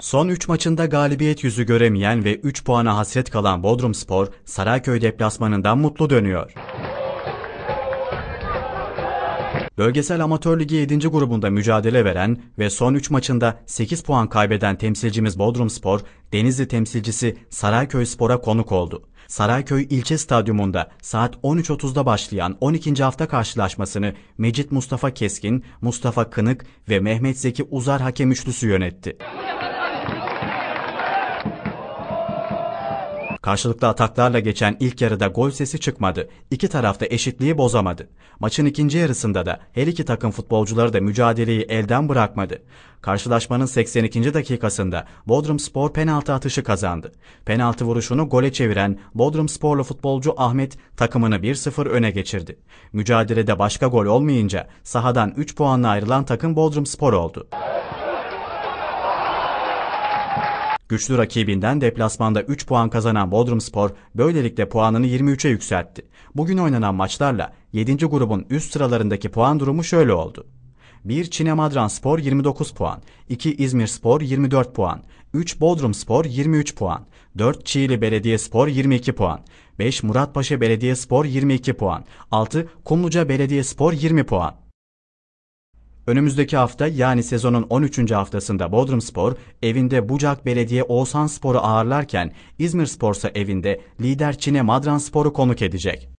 Son 3 maçında galibiyet yüzü göremeyen ve 3 puana hasret kalan Bodrum Spor, Saraköy deplasmanından mutlu dönüyor. Bölgesel Amatör Ligi 7. grubunda mücadele veren ve son 3 maçında 8 puan kaybeden temsilcimiz Bodrum Spor, Denizli temsilcisi Sarayköy Spor'a konuk oldu. Sarayköy İlçe stadyumunda saat 13.30'da başlayan 12. hafta karşılaşmasını Mecit Mustafa Keskin, Mustafa Kınık ve Mehmet Zeki Uzar hakem üçlüsü yönetti. Karşılıklı ataklarla geçen ilk yarıda gol sesi çıkmadı. İki tarafta eşitliği bozamadı. Maçın ikinci yarısında da her iki takım futbolcuları da mücadeleyi elden bırakmadı. Karşılaşmanın 82. dakikasında Bodrum Spor penaltı atışı kazandı. Penaltı vuruşunu gole çeviren Bodrum Sporlu futbolcu Ahmet takımını 1-0 öne geçirdi. Mücadelede başka gol olmayınca sahadan 3 puanla ayrılan takım Bodrum Spor oldu. Güçlü rakibinden deplasmanda 3 puan kazanan Bodrum Spor, böylelikle puanını 23'e yükseltti. Bugün oynanan maçlarla 7. grubun üst sıralarındaki puan durumu şöyle oldu. 1 Çinemadran Spor 29 puan, 2 İzmir Spor 24 puan, 3 Bodrum Spor 23 puan, 4 Çiğli Belediye Spor 22 puan, 5 Muratpaşa Belediye Spor 22 puan, 6 Kumluca Belediye Spor 20 puan. Önümüzdeki hafta yani sezonun 13. haftasında Bodrum Spor evinde Bucak Belediye Oğuzhan Spor'u ağırlarken İzmir Spor ise evinde lider Çin'e Madran Spor'u konuk edecek.